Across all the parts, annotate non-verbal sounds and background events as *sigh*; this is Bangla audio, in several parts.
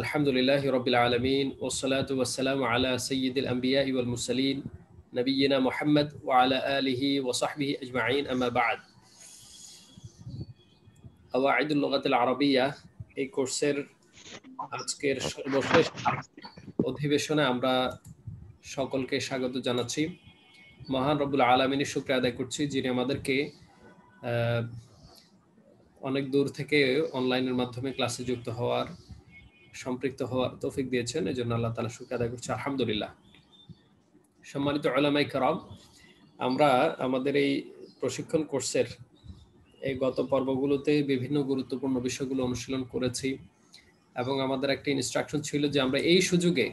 আলহামদুলিল্লাহ রবিল আলমিন ওসলাত ওসালাম আলা সঈদুল আম্বিয়া ইউল মুসলিন নবীনা মোহাম্মদ ও আলা আলহি ওসাহবি আজমাইন আমাবাদ আওয়াইদুল আরবিয়া এই কোর্সের আজকের সর্বশেষ অধিবেশনে আমরা সকলকে স্বাগত জানাচ্ছি মহান রবুল আলমিনের শুক্রিয়া আদায় করছি যিনি আমাদেরকে অনেক দূর থেকে অনলাইনের মাধ্যমে ক্লাসে যুক্ত হওয়ার সম্পৃক্ত হওয়ার তৌফিক দিয়েছেন জন্য আল্লাহ তালা শুক্র আদায় করছি আলহামদুলিল্লাহ সম্মানিত আলামাই কারাব আমরা আমাদের এই প্রশিক্ষণ কোর্সের এই গত পর্বগুলোতে বিভিন্ন গুরুত্বপূর্ণ বিষয়গুলো অনুশীলন করেছি এবং আমাদের একটা ইনস্ট্রাকশন ছিল যে আমরা এই সুযোগে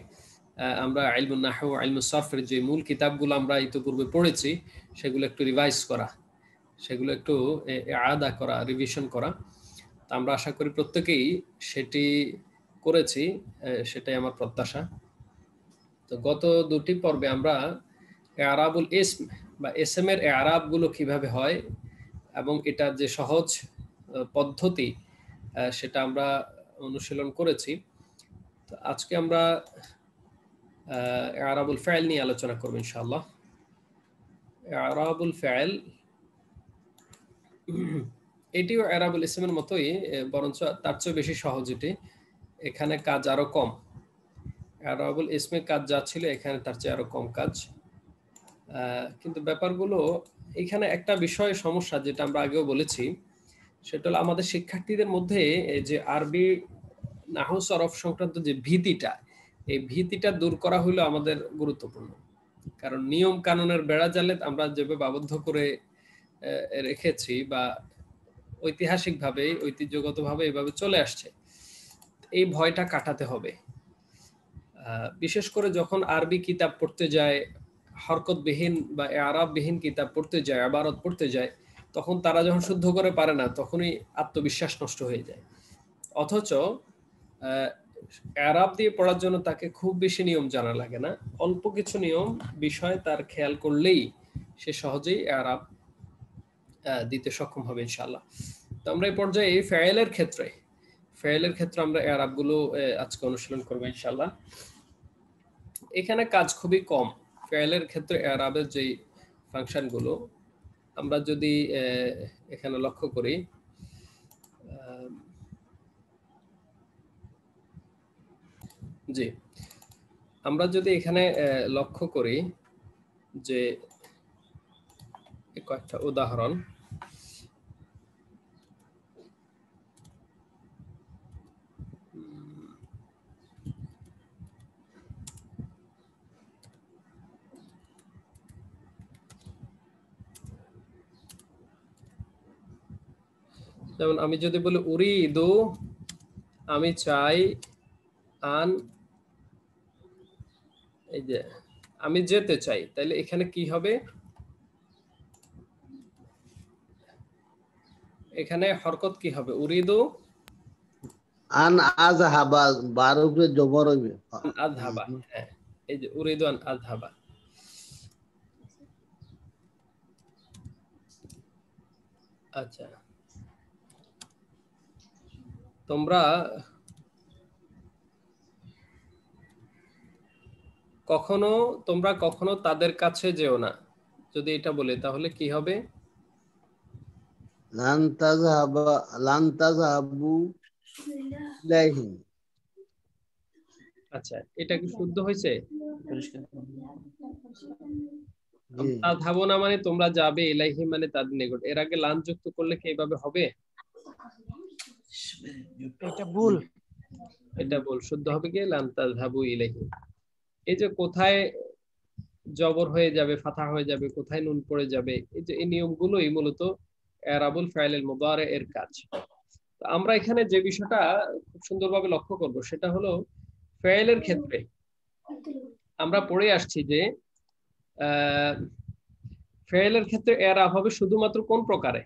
আমরা আইলমুল নাহ আইলমুল সরফের যে মূল কিতাবগুলো আমরা ইতিপূর্বে পড়েছি সেগুলো একটু রিভাইজ করা সেগুলো একটু আলাদা করা রিভিশন করা তা আমরা আশা করি প্রত্যেকেই সেটি করেছি সেটাই আমার প্রত্যাশা তো গত দুটি পর্বে আমরা আরাবুল এস বা এম এর আরাবগুলো কিভাবে হয় এবং এটা যে সহজ পদ্ধতি সেটা আমরা অনুশীলন করেছি তো আজকে আমরা আরাবুল ফ্যাল নিয়ে আলোচনা করবো ইনশাআল্লাহ আরাবুল ফ্যাল এটিও আরাবুল ইসলামের মতোই বরঞ্চ তার চেয়ে বেশি সহজ এটি এখানে কাজ আরো কম অ্যারাবল ইসমের কাজ যা ছিল এখানে তার চেয়ে আরো কম কাজ কিন্তু ব্যাপারগুলো এখানে একটা বিষয় সমস্যা যেটা আমরা আগেও বলেছি সেটা হলো আমাদের শিক্ষার্থীদের মধ্যে যে আরবি নাহু সরফ সংক্রান্ত যে ভীতিটা এই ভীতিটা দূর করা হলো আমাদের গুরুত্বপূর্ণ কারণ নিয়ম কানুনের বেড়া জালে আমরা যেভাবে আবদ্ধ করে রেখেছি বা ঐতিহাসিকভাবে ঐতিহ্যগতভাবে এভাবে চলে আসছে এই ভয়টা কাটাতে হবে বিশেষ করে যখন আরবি কিতাব পড়তে যায় হরকতবিহীন বা আরববিহীন কিতাব পড়তে যায় আবারত পড়তে যায় তখন তারা যখন শুদ্ধ করে পারে না তখনই আত্মবিশ্বাস নষ্ট হয়ে যায় অথচ আরব দিয়ে পড়ার জন্য তাকে খুব বেশি নিয়ম জানা লাগে না অল্প কিছু নিয়ম বিষয় তার খেয়াল করলেই সে সহজেই আরব দিতে সক্ষম হবে ইনশাল্লাহ তো আমরা এই পর্যায়ে ফ্যায়েলের ক্ষেত্রে ফেয়েলের ক্ষেত্রে আমরা এয়ার গুলো আজকে অনুশীলন করবো ইনশাল্লাহ এখানে কাজ খুবই কম ফেয়েলের ক্ষেত্রে এয়ার যে ফাংশন গুলো আমরা যদি এখানে লক্ষ্য করি জি আমরা যদি এখানে লক্ষ্য করি যে কয়েকটা উদাহরণ যেমন আমি যদি বলি উরিদু আমি চাই আন এই যে আমি যেতে চাই তাহলে এখানে কি হবে এখানে হরকত কি হবে উরিদু আন আজহাবা বার উপরে জবর হইবে আজহাবা হ্যাঁ, এই যে উরিদু আন আজহাবা আচ্ছা তোমরা কখনো তোমরা কখনো তাদের কাছে যেও না যদি এটা বলে তাহলে কি হবে আচ্ছা এটা কি শুদ্ধ হয়েছে মানে তোমরা যাবে এলাইহি মানে তাদের নিকট এর আগে লাঞ্চ যুক্ত করলে কি এভাবে হবে এটা ভুল এটা ভুল শুদ্ধ হবে কি লান তাযহাবু ইলাইহি এই যে কোথায় জবর হয়ে যাবে ফাথা হয়ে যাবে কোথায় নুন পড়ে যাবে এই যে এই নিয়মগুলোই মূলত এরাবুল ফাইলের মুবারে এর কাজ আমরা এখানে যে বিষয়টা খুব সুন্দরভাবে লক্ষ্য করব সেটা হলো ফেয়েলের ক্ষেত্রে আমরা পড়ে আসছি যে ফেয়েলের ক্ষেত্রে এরাব হবে শুধুমাত্র কোন প্রকারে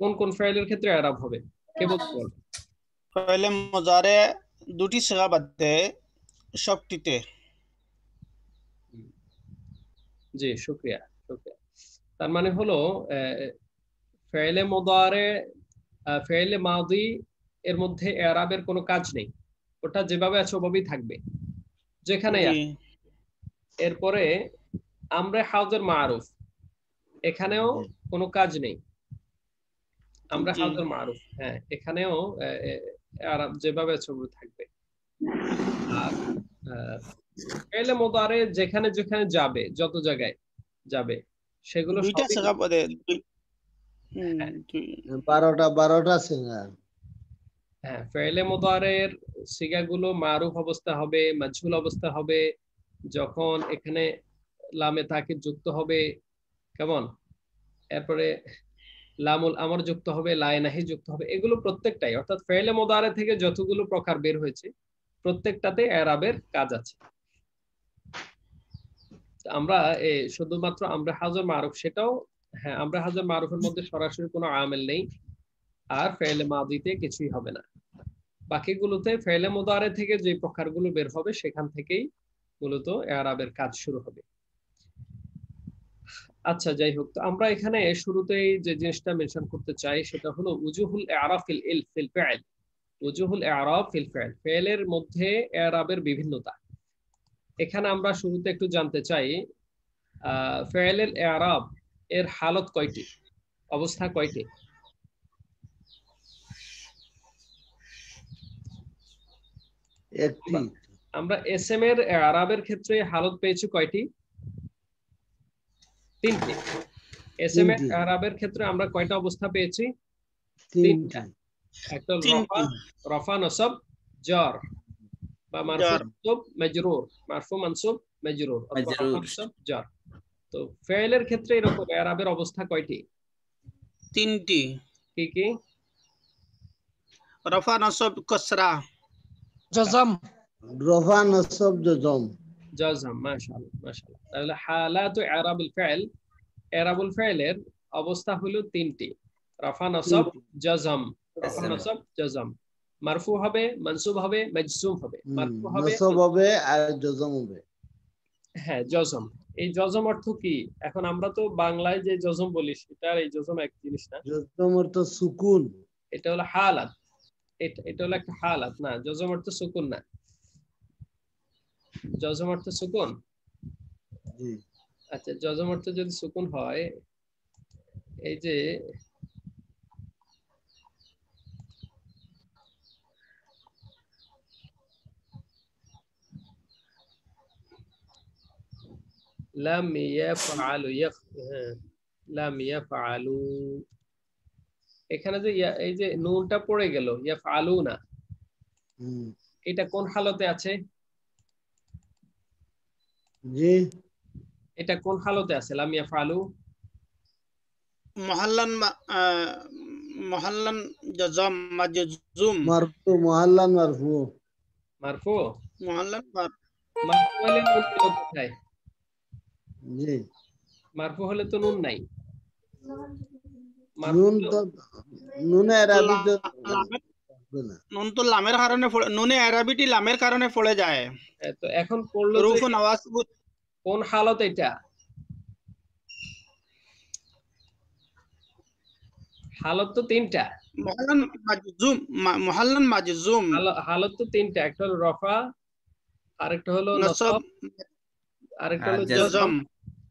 কোন কোন ফেয়েলের ক্ষেত্রে এরাব হবে বলছেন ফেলে দুটি সেগা বাদ দেয় জি শুক্রিয়া শুক্রিয়া তার মানে হলো ফেলে মোদারে ফেলে মাদি এর মধ্যে এরাবের কোনো কাজ নেই ওটা যেভাবে আছে ওভাবেই থাকবে যেখানে এরপরে আমরা হাউজের মারুফ এখানেও কোনো কাজ নেই আমরা হাজার মারুফ হ্যাঁ এখানেও যেভাবে ছবি থাকবে আর ফেলে মোদারে যেখানে যেখানে যাবে যত জায়গায় যাবে সেগুলো হ্যাঁ। বারোটা বারোটা শেখা হ্যাঁ ফেলে মোদারের সিগাগুলো মারুফ অবস্থা হবে মাঝুল অবস্থা হবে যখন এখানে লামে তাকে যুক্ত হবে কেমন এরপরে লামুল আমর যুক্ত হবে লাইনাহি যুক্ত হবে এগুলো প্রত্যেকটাই অর্থাৎ ফেলে মোদারে থেকে যতগুলো প্রকার বের হয়েছে প্রত্যেকটাতে এরাবের কাজ আছে আমরা শুধুমাত্র আমরা হাজার মারুফ সেটাও হ্যাঁ আমরা হাজার মারুফের মধ্যে সরাসরি কোনো আমেল নেই আর ফেলে মাদিতে কিছুই হবে না বাকিগুলোতে ফেলে মোদারে থেকে যে প্রকারগুলো বের হবে সেখান থেকেই মূলত এরাবের কাজ শুরু হবে আচ্ছা যাই হোক তো আমরা এখানে শুরুতেই যে জিনিসটা মেনশন করতে চাই সেটা হলো উজুহুল আরাফ ইল ফিল ফিল উজুহুল আরাফ ফিল ফিল ফেলের মধ্যে এরাবের বিভিন্নতা এখানে আমরা শুরুতে একটু জানতে চাই ফেলের এরাব এর হালত কয়টি অবস্থা কয়টি আমরা এস এম এর আরবের ক্ষেত্রে হালত পেয়েছি কয়টি তিনটি এস এম এর আরবের ক্ষেত্রে আমরা কয়টা অবস্থা পেয়েছি তিনটা একটা রফা রফা নসব জর বা মারফু মানসুব মাজরুর মারফু মানসুব জর তো ফেলের ক্ষেত্রে এরকম আরবের অবস্থা কয়টি তিনটি কি কি রফা নসব কসরা জজম রফা নসব জজম জজম মাশাআল্লাহ মাশাআল্লাহ তাহলে হালাতু ইরাবুল ফিআল ইরাবুল ফিআলের অবস্থা হলো তিনটি রাফা নসব জজম রাফা নসব জজম মারফু হবে মানসুব হবে মাজজুম হবে মারফু হবে নসব হবে আর জজম হবে হ্যাঁ জজম এই জজম অর্থ কি এখন আমরা তো বাংলায় যে জজম বলি সেটার এই জজম এক জিনিস না জজম অর্থ সুকুন এটা হলো হালাত এটা হলো একটা হালাত না জজম অর্থ সুকুন না জজম সুকুন আচ্ছা জজম যদি সুকুন হয় এই যে লাম ইয়াফআলু ইয়াফ হ্যাঁ, লাম ইয়াফআলু এখানে যে এই যে নুনটা পড়ে গেল ইয়াফআলু না এটা কোন হালতে আছে জি এটা কোন হালতে আছে লাম ইয়াফালু মহাল্লান মহাল্লান মারফু মহাল্লান মারফু মারফু মহাল্লান মারফু হলে নুন জি মারফু হলে তো নুন নাই নুন তো নুনের আদি থাকবে না নুন তো লামের কারণে নুনে আরাবিটি লামের কারণে পড়ে যায় তো এখন পড়লো রুফু নওয়াজ কোন হালত এটা হালত তো তিনটা মহালান মাজুম মহালান মাজুম হালত তো তিনটা একটা হলো রফা আরেকটা হলো নসব আরেকটা হলো জজম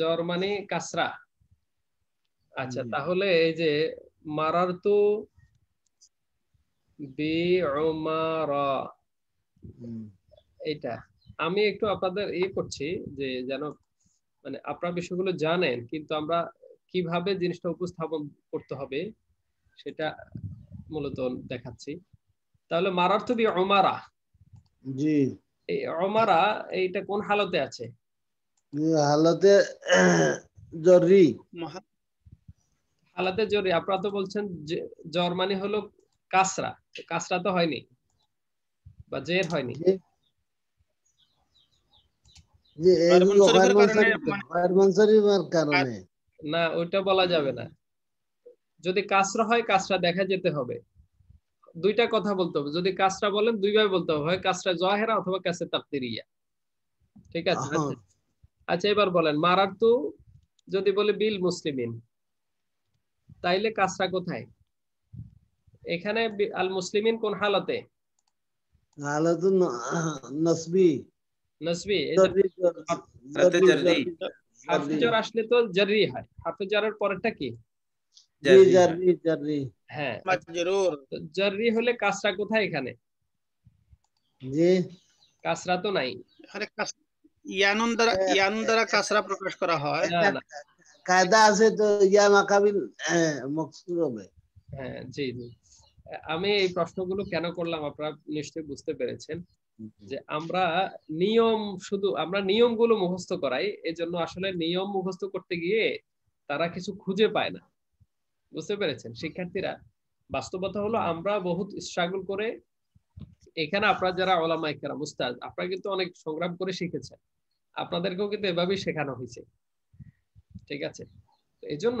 জার্মানি কাসরা আচ্ছা তাহলে এই যে মারার তো এটা আমি একটু আপনাদের ইয়ে করছি যে যেন মানে আপনার বিষয়গুলো জানেন কিন্তু আমরা কিভাবে জিনিসটা উপস্থাপন করতে হবে সেটা মূলত দেখাচ্ছি তাহলে মারার্থ বি অমারা জি এই অমারা এইটা কোন হালতে আছে হালাতে জররি হালাতে জররি আপনারা তো বলছেন জর মানে হলো কাসরা কাসরা তো হয়নি বা জের হয়নি না ওইটা বলা যাবে না যদি কাসরা হয় কাসরা দেখা যেতে হবে দুইটা কথা বলতে হবে যদি কাসরা বলেন দুইভাবে বলতে হবে হয় কাসরা জহেরা অথবা কাসে তাকদিরিয়া ঠিক আছে আচ্ছা এবার বলেন মারার তু যদি বলে বিল মুসলিমিন তাইলে কাজটা কোথায় এখানে আল মুসলিমিন কোন হালতে আসলে তো জারি হয় পরেরটা কি জারি হ্যাঁ হলে কাজটা কোথায় এখানে কাসরা তো নাই কাসরা হ্যাঁ, হ্যাঁ, হ্যাঁ, আমি এই প্রশ্নগুলো কেন করলাম আপনারা নিশ্চয়ই বুঝতে পেরেছেন যে আমরা নিয়ম শুধু আমরা নিয়মগুলো মুখস্থ করাই এজন্য আসলে নিয়ম মুখস্থ করতে গিয়ে তারা কিছু খুঁজে পায় না বুঝতে পেরেছেন শিক্ষার্থীরা বাস্তবতা হলো আমরা বহুত স্ট্রাগল করে এখানে আপনারা যারা ওলামা কেরাম উস্তাদ আপনারা কিন্তু অনেক সংগ্রাম করে শিখেছেন আপনাদেরকেও কিন্তু এভাবেই শেখানো হয়েছে ঠিক আছে এই জন্য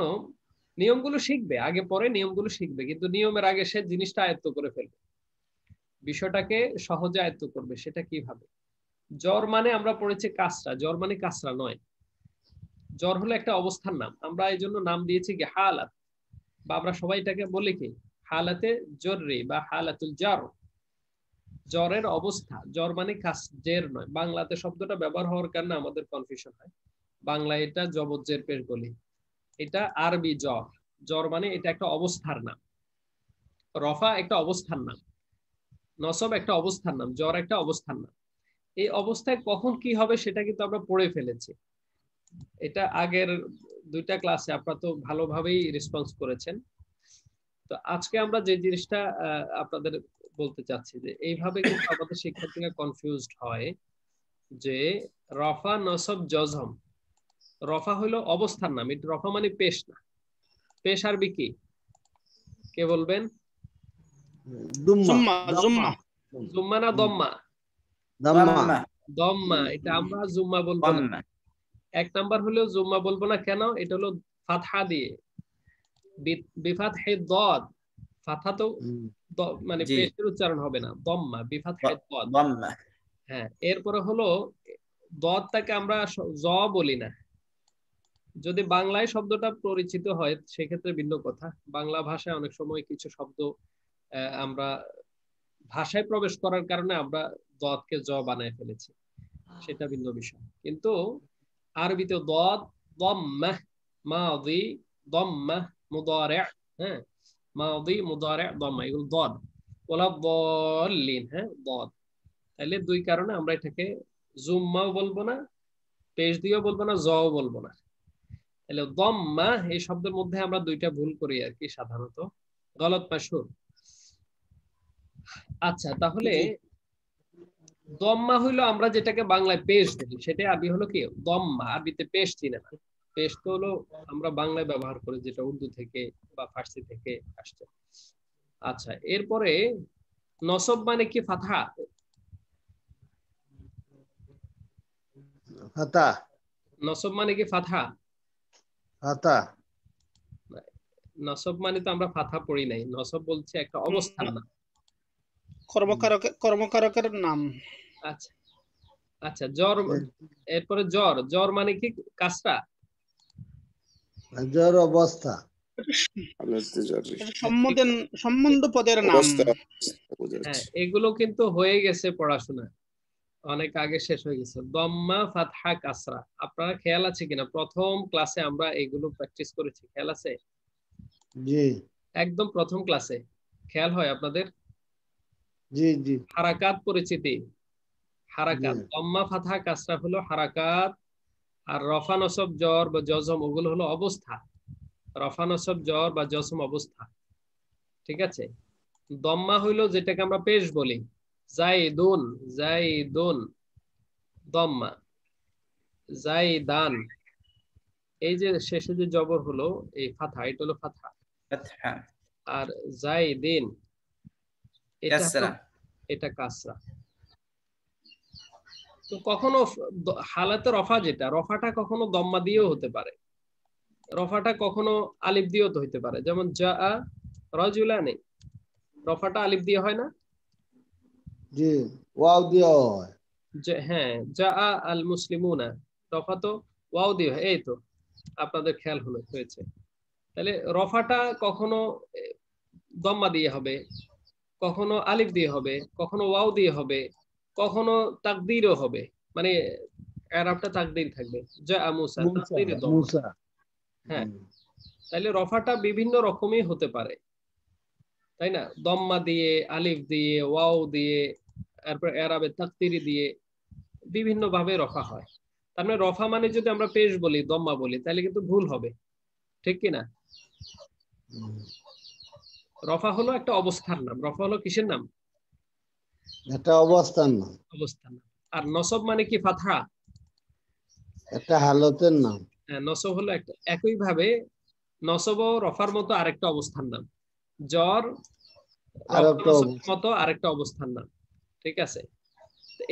নিয়মগুলো শিখবে আগে পরে নিয়মগুলো শিখবে কিন্তু নিয়মের আগে সে জিনিসটা আয়ত্ত করে ফেলবে বিষয়টাকে সহজে আয়ত্ত করবে সেটা কিভাবে জ্বর মানে আমরা পড়েছি কাসরা জ্বর মানে কাসরা নয় জ্বর হলো একটা অবস্থার নাম আমরা এই জন্য নাম দিয়েছি কি হালাত বা আমরা সবাই এটাকে বলি কি হালাতে জররি বা হালাতুল জার জ্বরের অবস্থা জ্বর মানে জের নয় বাংলাতে শব্দটা ব্যবহার হওয়ার কারণে আমাদের কনফিউশন হয় বাংলা এটা জবজ্জের পেশ বলি এটা আরবি জ্বর জ্বর মানে এটা একটা অবস্থার নাম রফা একটা অবস্থার নাম নসব একটা অবস্থার নাম জ্বর একটা অবস্থার নাম এই অবস্থায় কখন কি হবে সেটা কিন্তু আমরা পড়ে ফেলেছি এটা আগের দুইটা ক্লাসে আপনারা তো ভালোভাবেই রেসপন্স করেছেন তো আজকে আমরা যে জিনিসটা আপনাদের বলতে চাচ্ছি যে এইভাবে কিন্তু আমাদের শিক্ষার্থীরা কনফিউজড হয় যে রফা নসব জজম রফা হলো অবস্থান নাম এটা রফা মানে পেশ না পেশ আরবি কি কে বলবেন জুম্মা না দম্মা দম্মা এটা আমরা জুম্মা বলবো না এক নাম্বার হলেও জুম্মা বলবো না কেন এটা হলো ফাতহা দিয়ে বিফাত হে দদ ফাথা তো মানে পেশের উচ্চারণ হবে না দম্মা বিফাথায় দম্মা হ্যাঁ এরপরে হলো তাকে আমরা জ বলি না যদি বাংলায় শব্দটা পরিচিত হয় সেক্ষেত্রে ভিন্ন কথা বাংলা ভাষায় অনেক সময় কিছু শব্দ আমরা ভাষায় প্রবেশ করার কারণে আমরা দদকে জ বানায় ফেলেছি সেটা ভিন্ন বিষয় কিন্তু আরবিতে দদ দম্মা মাদি দম্মা মুদারে হ্যাঁ মাদি মুদারে দমা এগুলো দদ বলা বলিন হ্যাঁ দদ তাহলে দুই কারণে আমরা এটাকে জুম্মাও বলবো না পেশ দিয়েও বলবো না জও বলবো না তাহলে দম্মা এই শব্দের মধ্যে আমরা দুইটা ভুল করি আর কি সাধারণত গলত মাসুর আচ্ছা তাহলে দম্মা হইলো আমরা যেটাকে বাংলায় পেশ দিই সেটা আবি হলো কি দম্মা আবিতে পেশ চিনে না পেস্ট হলো আমরা বাংলায় ব্যবহার করি যেটা উর্দু থেকে বা ফার্সি থেকে আসছে আচ্ছা এরপরে নসব মানে কি ফাথা ফাতা নসব মানে কি ফাথা ফাতা নসব মানে তো আমরা ফাথা পড়ি নাই নসব বলছে একটা অবস্থান না কর্মকারকের কর্মকারকের নাম আচ্ছা আচ্ছা জ্বর হ্যাঁ। এরপরে জ্বর জ্বর মানে কি কাসরা জ্বর অবস্থা সম্বন্ধ পদের নাম হ্যাঁ, এগুলো কিন্তু হয়ে গেছে পড়াশোনা অনেক আগে শেষ হয়ে গেছে দম্মা ফাতহা কাসরা আপনারা খেয়াল আছে কিনা প্রথম ক্লাসে আমরা এগুলো প্র্যাকটিস করেছি খেয়াল আছে জি একদম প্রথম ক্লাসে খেয়াল হয় আপনাদের জি জি হারাকাত পরিচিতি হারাকাত দম্মা ফাতহা কাসরা হলো হারাকাত আর রফা নসব জ্বর বা জজম ওগুলো হলো অবস্থা রফা নসব জ্বর বা জসম অবস্থা ঠিক আছে দম্মা হইলো যেটাকে আমরা পেশ বলি যাই যাই দোন দম্মা দান এই যে শেষে যে জবর হলো এই ফাথা এটা হলো ফাথা আর যাই দিন এটা কাসরা তো কখনো হালাতের রফা যেটা রফাটা কখনো দম্মা দিয়েও হতে পারে রফাটা কখনো আলিফ দিয়েও তো হইতে পারে যেমন আ রজুলা নেই রফাটা আলিপ দিয়ে হয় না জি ওয়াও দিয়ে হয় হ্যাঁ জা আল মুসলিমুনা রফা তো ওয়াও দিয়ে হয় এই তো আপনাদের খেয়াল হলো হয়েছে তাহলে রফাটা কখনো দম্মা দিয়ে হবে কখনো আলিফ দিয়ে হবে কখনো ওয়াও দিয়ে হবে কখনো তাকদিরও হবে মানে আরবটা তাকদির থাকবে যা মুসা তাকদিরে মুসা হ্যাঁ তাইলে রফাটা বিভিন্ন রকমই হতে পারে তাই না দম্মা দিয়ে আলিফ দিয়ে ওয়াও দিয়ে তারপর আরবে তাকতিরি দিয়ে বিভিন্ন ভাবে রফা হয় তার মানে রফা মানে যদি আমরা পেশ বলি দম্মা বলি তাহলে কিন্তু ভুল হবে ঠিক কি না রফা হলো একটা অবস্থার নাম রফা হলো কিসের নাম এটা অবস্থান নাম অবস্থান আর নসব মানে কি ফাথা এটা হালতের নাম হ্যাঁ, নসব হলো একটা একই ভাবে নসব ও রফার মতো আরেকটা অবস্থান নাম জ্বর মতো আরেকটা অবস্থান নাম ঠিক আছে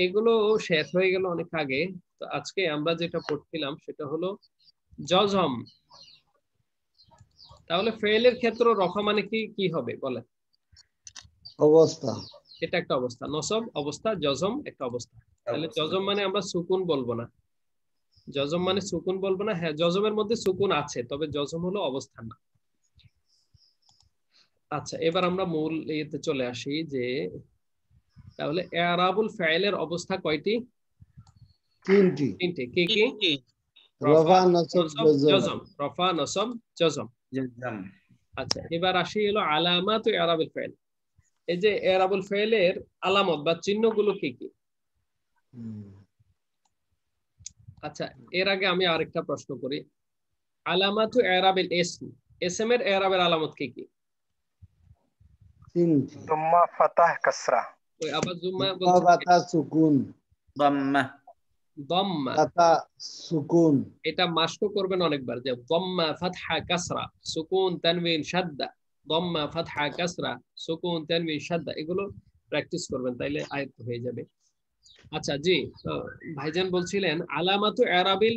এগুলো শেষ হয়ে গেল অনেক আগে তো আজকে আমরা যেটা পড়ছিলাম সেটা হলো জজম তাহলে ফেলের ক্ষেত্রে রফা মানে কি কি হবে বলে অবস্থা সেটা একটা অবস্থা নসব অবস্থা জজম একটা অবস্থা তাহলে জজম মানে আমরা সুকুন বলবো না জজম মানে সুকুন বলবো না হ্যাঁ জজমের মধ্যে সুকুন আছে তবে জজম হলো অবস্থান না আচ্ছা এবার আমরা মূল ইয়েতে চলে আসি যে তাহলে এরাবুল ফাইলের অবস্থা কয়টি তিনটি তিনটি কি কি রফা নসব জজম রফা নসব জজম আচ্ছা এবার আসি হলো আলামাত এরাবুল ফাইল এই যে এরাবুল ফেলের আলামত বা চিহ্নগুলো কি কি আচ্ছা এর আগে আমি আরেকটা প্রশ্ন করি আলামাতু এরাবিল এর এরাবের আলামত কি কি জুম্মা ফাতাহ কাসরা ওই আবার জুম্মা সুকুন সুকুন এটা মাস্ক করবেন অনেকবার যে দাম্মা ফাতহা কাসরা সুকুন তানবিন শাদ্দা দম্মা ফাতহা কাসরা সুকুন তানবিন শাদ্দা এগুলো প্র্যাকটিস করবেন তাইলে আয়ত্ত হয়ে যাবে আচ্ছা জি ভাইজান বলছিলেন আলামাতু আরাবিল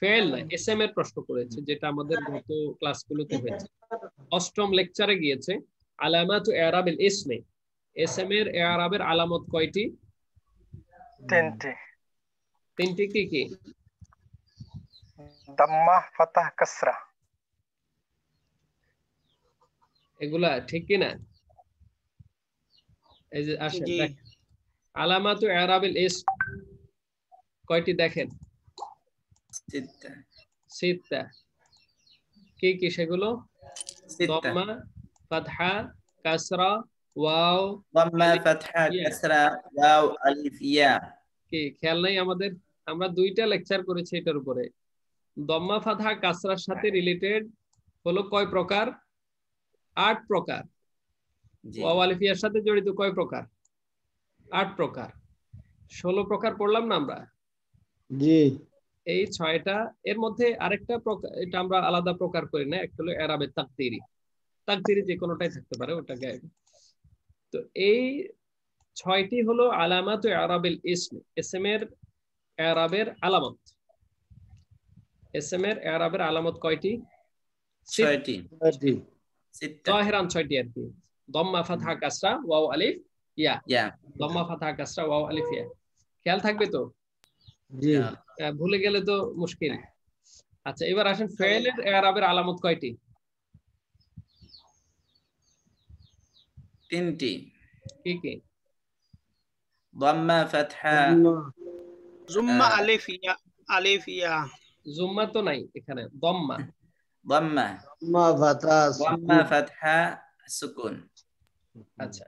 ফেল এস এম এর প্রশ্ন করেছে যেটা আমাদের গত ক্লাসগুলোতে হয়েছে অষ্টম লেকচারে গিয়েছে আলামাতু আরাবিল ইসমে এস এম এর আরাবের আলামত কয়টি তিনটি তিনটি কি কি দম্মা ফাতহা কাসরা এগুলা ঠিক কিনা এই যে আসেন আলামাতু ইরাবিল ইস কয়টি দেখেন সিত্তা সিত্তা কি কি সেগুলো দম্মা ফাতহা কাসরা ওয়াও দম্মা ফাতহা কাসরা ওয়াও আলিফ ইয়া কি খেয়াল নাই আমাদের আমরা দুইটা লেকচার করেছি এটার উপরে দম্মা ফাতহা কাসরার সাথে হ্যাঁ। রিলেটেড হলো কয় প্রকার আট প্রকার ওয়ালিফিয়ার সাথে জড়িত কয় প্রকার আট প্রকার ষোলো প্রকার পড়লাম না আমরা জি এই ছয়টা এর মধ্যে আরেকটা এটা আমরা আলাদা প্রকার করি না একটা হলো এরাবে তাকদিরি তাকদিরি যে কোনোটাই থাকতে পারে ওটা গায়েব তো এই ছয়টি হলো আলামাত আরাবিল ইসমে এর এরাবের আলামত এর এরাবের আলামত কয়টি ছয়টি ظاهرا ছয়টি আর কি দম্মা ফাতহা কাসরা ওয়াও আলিফ ইয়া ইয়া দম্মা ফাতহা কাসরা ওয়াও আলিফ ইয়া খেয়াল থাকবে তো জি ভুলে গেলে তো মুশকিল হ্যাঁ। আচ্ছা এবার আসেন আচ্ছা। ফেলের আরবের আলামত কয়টি তিনটি কি কি দম্মা ফাতহা জুম্মা আলিফ ইয়া আলিফ ইয়া জুম্মা তো নাই এখানে দম্মা *laughs* ضمة ضمة فتحة ضمة فتحة সুকুন আচ্ছা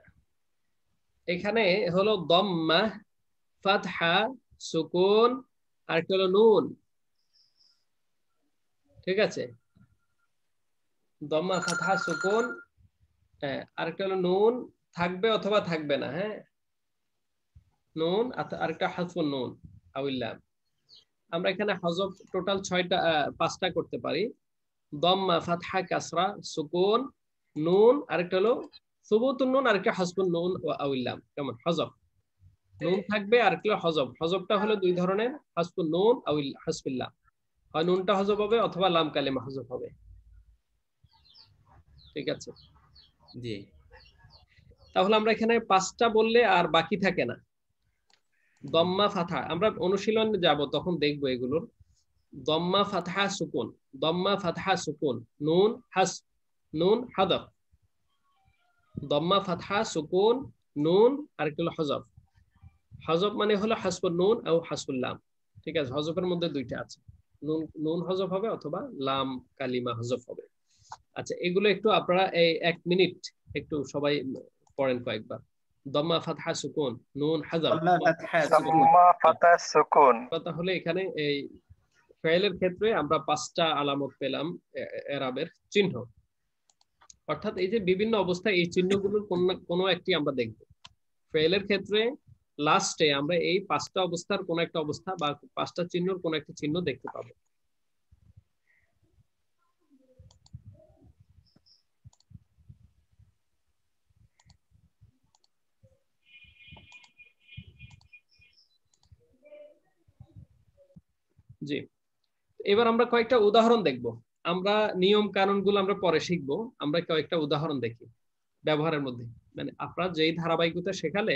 এখানে হলো দম্মা ফাতহা সুকুন আর হলো নুন ঠিক আছে দম্মা ফাতহা সুকুন হ্যাঁ আর হলো নুন থাকবে অথবা থাকবে না হ্যাঁ নুন আরেকটা হাসফুন নুন আউল্লাম আমরা এখানে হজব টোটাল ছয়টা পাঁচটা করতে পারি দম্মা ফাতহা কাসরা সুকুন নুন আরেকটা হলো সুবুতুন নুন আরেকটা হাসবুন নুন ওয়া আউইল্লাম কেমন হজব নুন থাকবে আর কি হজব হজবটা হলো দুই ধরনের হাসবুন নুন আউইল হাসবিল্লাহ হয় নুনটা হজব হবে অথবা লাম কালেমা হজব হবে ঠিক আছে জি তাহলে আমরা এখানে পাঁচটা বললে আর বাকি থাকে না দম্মা ফাথা আমরা অনুশীলন যাব তখন দেখবো এগুলোর দম্মা ফাতহা সুকুন দম্মা ফাতহা সুকুন নুন হাস নুন হাদফ দম্মা ফাতহা সুকুন নুন আর কি হলো হজব হজব মানে হলো হাসফুল নুন ও হাসফুল ঠিক আছে হজফের মধ্যে দুইটা আছে নুন নুন হজফ হবে অথবা লাম কালিমা হজব হবে আচ্ছা এগুলো একটু আপনারা এই এক মিনিট একটু সবাই পড়েন কয়েকবার দম্মা ফাতহা সুকুন নুন হাজফ দম্মা ফাতহা সুকুন কথা হলে এখানে এই ফেলের ক্ষেত্রে আমরা পাঁচটা আলামত পেলাম এরাবের চিহ্ন অর্থাৎ এই যে বিভিন্ন অবস্থায় এই চিহ্নগুলোর কোন একটি আমরা দেখব ফেলের ক্ষেত্রে লাস্টে আমরা এই পাঁচটা অবস্থার কোন একটা অবস্থা বা পাঁচটা চিহ্নর কোন একটা চিহ্ন দেখতে পাবো জি এবার আমরা কয়েকটা উদাহরণ দেখব আমরা নিয়ম কানুন গুলো আমরা পরে শিখব আমরা কয়েকটা উদাহরণ দেখি ব্যবহারের মধ্যে মানে আপনার যেই ধারাবাহিকতা শেখালে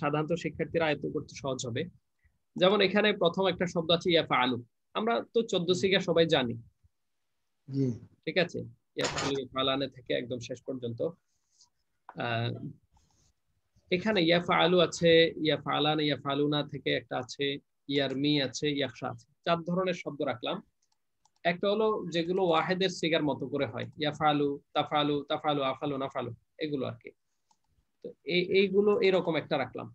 সাধারণত শিক্ষার্থীরা আয়ত্ত করতে সহজ হবে যেমন এখানে প্রথম একটা শব্দ আছে ইয়াফা আলু আমরা তো চোদ্দ সিগা সবাই জানি ঠিক আছে ইয়াফালানে থেকে একদম শেষ পর্যন্ত এখানে ইয়াফা আলু আছে ইয়াফা আলান ইয়াফা আলুনা থেকে একটা আছে ইয়ার মি আছে ইয়াকসা আছে চার ধরনের শব্দ রাখলাম একটা হলো যেগুলো ওয়াহেদের সিগার মতো করে হয় ইয়াফালু তাফালু তাফালু আফালু নাফালু এগুলো আর কি তো এই এইগুলো এরকম একটা রাখলাম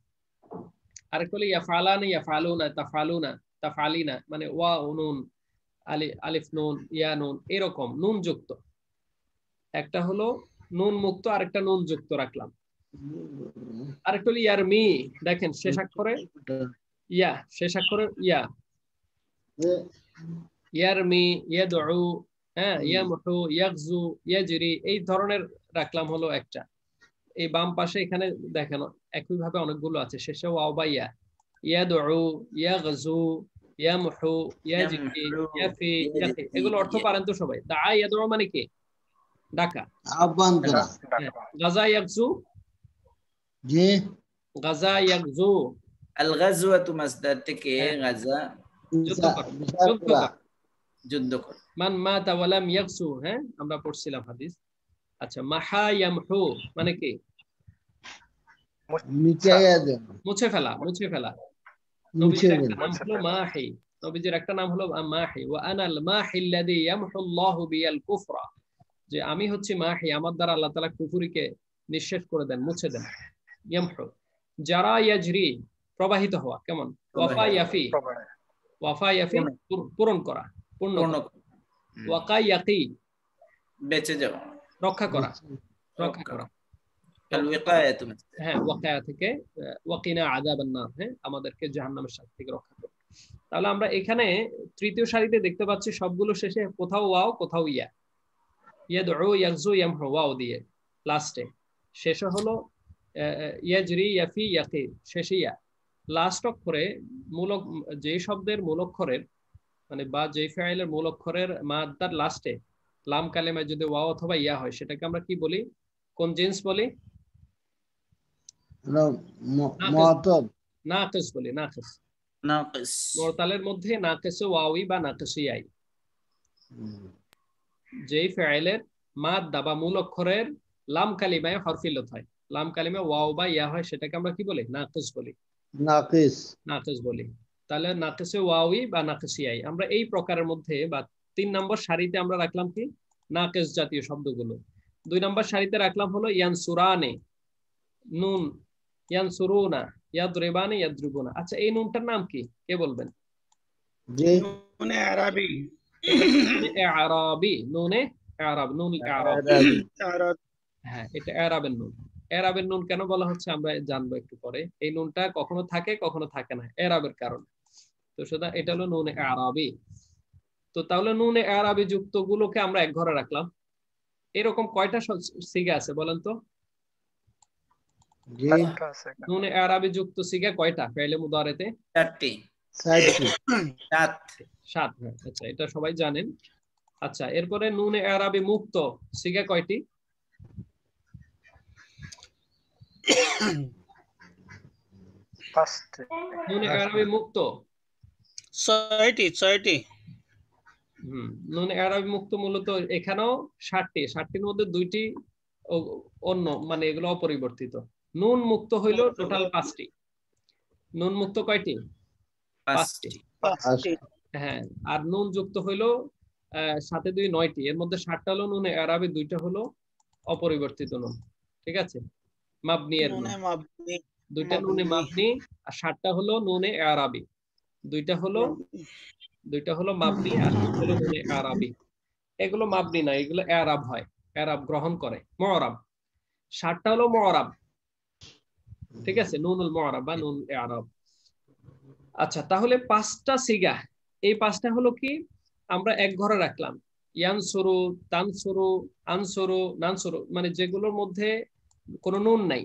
আরেকটা হলো ইয়াফালানা ইয়াফালুনা তাফালুনা তাফালিনা মানে ওয়া নুন আলি আলিফ নুন ইয়া নুন এরকম নুন যুক্ত একটা হলো নুন মুক্ত আরেকটা নুন যুক্ত রাখলাম আরেকটা হলো মি দেখেন শেষ করে ইয়া শেষ করে ইয়া ইয়ারমি ইয়াদউ হ্যাঁ ইয়ামহু ইয়াগজু ইয়াজরি এই ধরনের রাখলাম হলো একটা এই বাম পাশে এখানে দেখানো ভাবে অনেকগুলো আছে শেষে ওয়াও বা ইয়া ইয়াদউ ইয়াগজু ইয়ামহু ইয়াজরি ইয়াফি ইয়াফি এগুলো অর্থ পারেন তো সবাই দা ইয়াদউ মানে কি ডাকা আহ্বান হ্যাঁ, হ্যাঁ। গাজা ইয়াগজু জি গাজা ইয়াগজু আল গাজওয়াতু মাসদার থেকে হ্যাঁ। গাজা যুদ্ধ মান মা তাওয়ালাম ইয়াকসু হ্যাঁ আমরা পড়ছিলাম হাদিস আচ্ছা মাহা ইয়ামহু মানে কি মুছে আচ্ছা, ফেলা মুছে ফেলা একটা নাম হলো যে আমি হচ্ছি মাহি আমার দ্বারা আল্লাহ তাআলা কুফুরিকে নিঃশেষ করে দেন মুছে দেন যারা ইয়াজরি প্রবাহিত হওয়া কেমন ওয়াফা ইয়াফি পূরণ করা পূর্ণ ওয়াকা ইয়াকি বেঁচে যাওয়া রক্ষা করা রক্ষা করা হ্যাঁ, হ্যাঁ, থেকে রক্ষা করো তাহলে আমরা এখানে তৃতীয় সারিতে দেখতে পাচ্ছি সবগুলো শেষে কোথাও ওয়াও কোথাও ইয়া ইয়াদউ ইয়াগজু ইয়ামহু ওয়াও দিয়ে লাস্টে শেষে হলো ইয়াজরি ইয়াফি ইয়াকি শেষে ইয়া লাস্ট অক্ষরে মূলক যে শব্দের মূলক্ষরের মানে বা যে ফাইলের মূলক্ষরের মাদার লাস্টে লাম কালেমায় যদি ওয়া অথবা ইয়া হয় সেটাকে আমরা কি বলি কোন জিন্স বলি নাকেস বলি নাকস নাকস মোরতালের মধ্যে নাকেস ওয়াউই বা নাকস ইয়াই যেই ফাইলের মাদ্দা বা মূল অক্ষরের লাম কালিমায় হরফিলত হয় লাম কালিমায় ওয়াও বা ইয়া হয় সেটাকে আমরা কি বলি নাকস বলি নাকিস নাকিস বলি তাহলে নাকিসে ওয়াউই বা নাকিসিয়াই আমরা এই প্রকারের মধ্যে বা তিন নম্বর সারিতে আমরা রাখলাম কি নাকেস জাতীয় শব্দগুলো দুই নম্বর সারিতে রাখলাম হলো সুরানে নুন ইয়ান সুরুনা ইয়াদ্রেবানে ইয়াদ্রুবুনা আচ্ছা এই নুনটার নাম কি কে বলবেন নুনে আরাবি আরাবি নুনে আরাব নুন আরাব হ্যাঁ এটা আরাবের নুন এরাবের নুন কেন বলা হচ্ছে আমরা জানবো একটু পরে এই নুনটা কখনো থাকে কখনো থাকে না এরাবের কারণে তো সেটা এটা হলো নুন আরবি তো তাহলে নুন আরবি যুক্ত গুলোকে আমরা এক ঘরে রাখলাম এরকম কয়টা সিগে আছে বলেন তো নুন আরবি যুক্ত সিগে কয়টা ফেলে মুদারেতে চারটি সাত সাত হ্যাঁ। আচ্ছা এটা সবাই জানেন আচ্ছা এরপরে নুন আরবি মুক্ত সিগে কয়টি ছয়টি ছয়টি হুম নুন এরাবি মুক্ত মূলত এখানেও মধ্যে দুইটি অন্য মানে এগুলো অপরিবর্তিত নুন মুক্ত হইল টোটাল পাঁচটি নুন মুক্ত কয়টি পাঁচটি হ্যাঁ আর নুন যুক্ত হইল সাথে দুই নয়টি এর মধ্যে ষাটটা হলো নুন এরাবি দুইটা হলো অপরিবর্তিত নুন ঠিক আছে মাবনি এর দুইটা নুনে মাবনি আর সাতটা হলো নুনে আরাবি দুইটা হলো দুইটা হলো মাবনি আর হলো নুনে আরাবি এগুলো মাবনি না এগুলো আরাব হয় আরাব গ্রহণ করে মরাব সাতটা হলো মরাব ঠিক আছে নুনুল মরাব বা নুন আরব আচ্ছা তাহলে পাঁচটা সিগা এই পাঁচটা হলো কি আমরা এক ঘরে রাখলাম ইয়ানসরু তানসরু আনসরু নানসরু মানে যেগুলোর মধ্যে কোন নুন নাই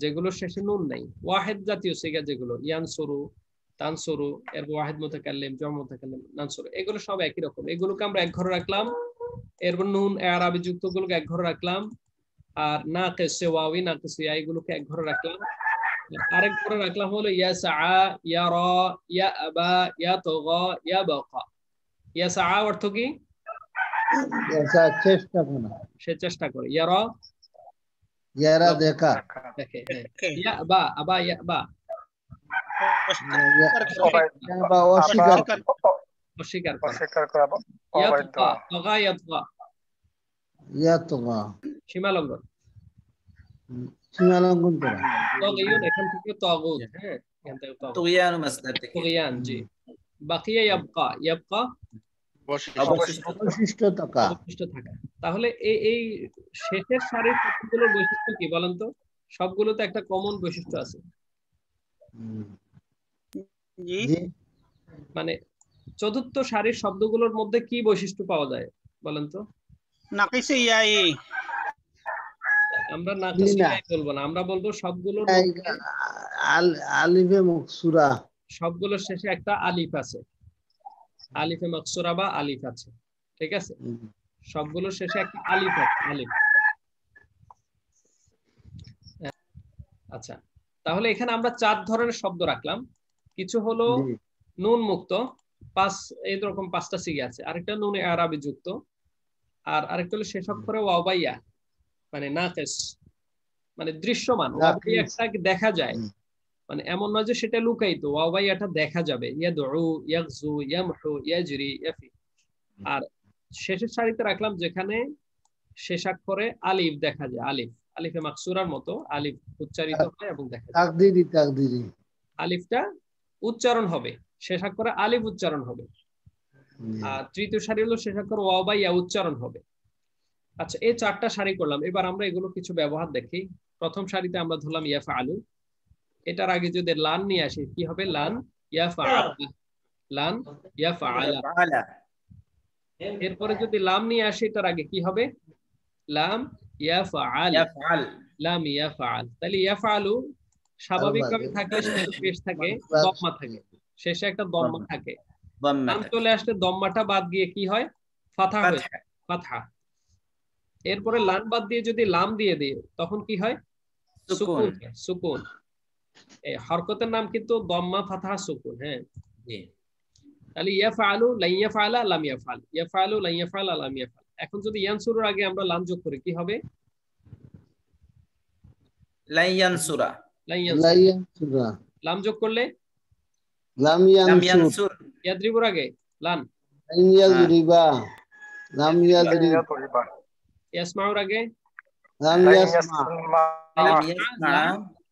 যেগুলো শেষে নুন নাই ওয়াহেদ জাতীয় সেগা যেগুলো তান সরু এরপর ওয়াহেদ মোতাকাল্লিম জম মোতাকাল্লিম সরু এগুলো সব একই রকম এগুলোকে আমরা এক ঘরে রাখলাম এরপর নুন আরবি যুক্ত গুলোকে এক ঘরে রাখলাম আর না কেসে ওয়াওই না কেসে এগুলোকে এক ঘরে রাখলাম আরেক ঘরে রাখলাম হলো ইয়া সা ইয়া র ইয়া আবা ইয়া তগ ইয়া বাকা ইয়া সা অর্থ কি সে চেষ্টা করে ইয়া র ইয়ারা দেখা ইয়া বা আবা ইয়া বা অস্বীকার অস্বীকার অস্বীকার করা তগা ইয়াতগা ইয়াতগা সীমা লঙ্ঘন সীমা লঙ্ঘন করা তগিয়ুন এখান থেকে তাগুত হ্যাঁ এখান থেকে তাগুত তুগিয়ান মাসদার থেকে তুগিয়ান জি বাকিয়া ইয়াবকা ইয়াবকা তাহলে এই শেষের সারির সবগুলোর বৈশিষ্ট্য কি বলেন তো সবগুলোতে একটা কমন বৈশিষ্ট্য আছে মানে চতুর্থ সারির শব্দগুলোর মধ্যে কি বৈশিষ্ট্য পাওয়া যায় বলেন তো আমরা বলবো না আমরা বলবো সবগুলোর সবগুলোর শেষে একটা আলিফ আছে আলিফে মকসুরা বা আলিফ আছে ঠিক আছে সবগুলো শেষে একটা আলিফ আছে আলিফ আচ্ছা তাহলে এখানে আমরা চার ধরনের শব্দ রাখলাম কিছু হলো নুন মুক্ত পাঁচ এই রকম পাঁচটা সিগে আছে আরেকটা নুন আরবি যুক্ত আর আরেকটা হলো শেষ অক্ষরে ওয়াবাইয়া মানে নাকেস মানে দৃশ্যমান একটা দেখা যায় মানে এমন নয় যে সেটা লুকাইতো ওয়াবাই এটা দেখা যাবে ইয়াদউ ইয়াগজু ইয়ামহু ইয়াজরি ইয়াফি আর শেষের সারিতে রাখলাম যেখানে শেষাক্ষরে আলিফ দেখা যায় আলিফ আলিফে মাকসুরার মতো আলিফ উচ্চারিত হয় এবং দেখা যায় তাকদিরি তাকদিরি আলিফটা উচ্চারণ হবে শেষাক্ষরে আলিফ উচ্চারণ হবে আর তৃতীয় সারি হলো শেষাক্ষর ওয়াও বা ইয়া উচ্চারণ হবে আচ্ছা এই চারটা সারি করলাম এবার আমরা এগুলো কিছু ব্যবহার দেখি প্রথম সারিতে আমরা ধরলাম ইয়াফা আলু এটার আগে যদি লান নিয়ে আসি কি হবে লান ইয়া ফাআলা হ্যাঁ। লান ইয়া ফাআলা এরপরে যদি লাম নিয়ে আসি এটার আগে কি হবে লাম ইয়া ফাআল লাম ইয়া ফাআল তাহলে ইয়া ফাআলু স্বাভাবিকভাবে থাকে পেশ থাকে দম্মা থাকে শেষে একটা দম্মা থাকে লাম চলে আসলে দম্মাটা বাদ গিয়ে কি হয় ফাথা হয়ে ফাথা এরপরে লান বাদ দিয়ে যদি লাম দিয়ে দিই তখন কি হয় সুকুন সুকুন এ الحركهর নাম কিন্তু দম্মা ফাতহা সুকুল হ্যাঁ এই তাই ইয়াফালু লাইয়ফালা লম ইয়াফাল ইয়াফালু লাইয়ফালা লম ইয়াফাল এখন যদি ইয়ানসুর এর আগে আমরা লাম যোগ করি কি হবে লাইয়ানসুরা লাইয়ানসুরা লাম যোগ করলে লামিয়ানসুর ইয়াদ্রিবুর আগে লান ইয়াদ্রিবা লাম ইয়াদ্রিবা হ্যাঁ। ইয়াসমা এর আগে লান ইয়াসমা লান ইয়াসমা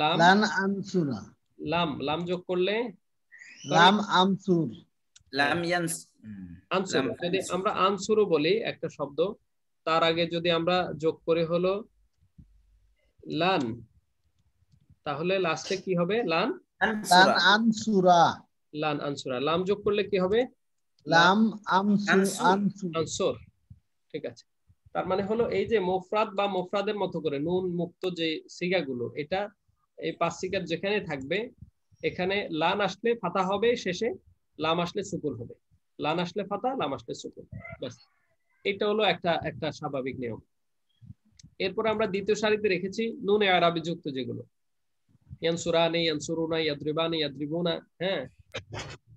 লাম লান আনসুরা লাম লাম যোগ করলে লাম আমসুর লাম ইয়ানস আনসুর যদি আমরা আনসুরও বলি একটা শব্দ তার আগে যদি আমরা যোগ করে হলো লান তাহলে লাস্টে কি হবে লান লান আনসুরা লান আনসুরা লাম যোগ করলে কি হবে লাম আনসুর ঠিক আছে তার মানে হলো এই যে মোফরাদ বা মোফরাদের মতো করে নুন মুক্ত যে সিগাগুলো এটা এই পাঁচ সিকাত যেখানে থাকবে এখানে লান আসলে ফাতা হবে শেষে লাম আসলে সুকুল হবে লান আসলে ফাতা লাম আসলে সুকুল ব্যাস এটা হলো একটা একটা স্বাভাবিক নিয়ম এরপর আমরা দ্বিতীয় সারিতে রেখেছি নুন আরবি যুক্ত যেগুলো ইয়ানসুরানি ইয়ানসুরুনা ইয়াদ্রিবানি ইয়াদ্রিবুনা হ্যাঁ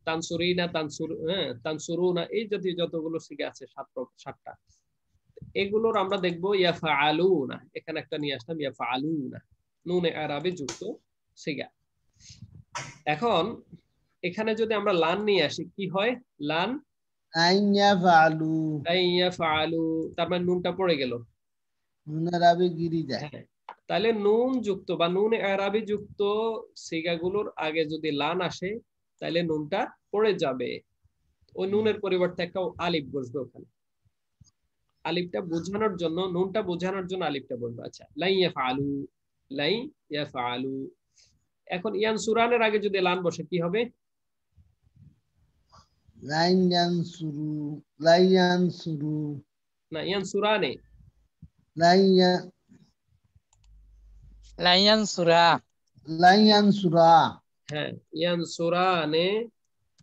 তানসুরিনা তানসুর হ্যাঁ তানসুরুনা এই জাতীয় যতগুলো শিখে আছে সাত সাতটা এগুলোর আমরা দেখবো ইয়াফা আলুনা এখানে একটা নিয়ে আসলাম ইয়াফা আলুনা নুনে আরবে যুক্ত সিগা এখন এখানে যদি আমরা লান নিয়ে আসি কি হয় লান ফালু ফালু তার মানে নুনটা পড়ে গেল আরবে গিরি যায় হ্যাঁ, তাহলে নুন যুক্ত বা নুন আরবে যুক্ত সিগাগুলোর আগে যদি লান আসে তাহলে নুনটা পড়ে যাবে ওই নুনের পরিবর্তে একটা আলিফ বসবে ওখানে আলিফটা বোঝানোর জন্য নুনটা বোঝানোর জন্য আলিফটা বলবো আচ্ছা লাইয়া ফালু লাইন ইয়াফআলু এখন আগে যদি লান বসে কি হবে লাইন ইয়ানসুরু লাইন ইয়ানসুরু না ইয়ানসুরানে লাইন লাইন লাইন সুরা হ্যাঁ ইয়ানসুরানে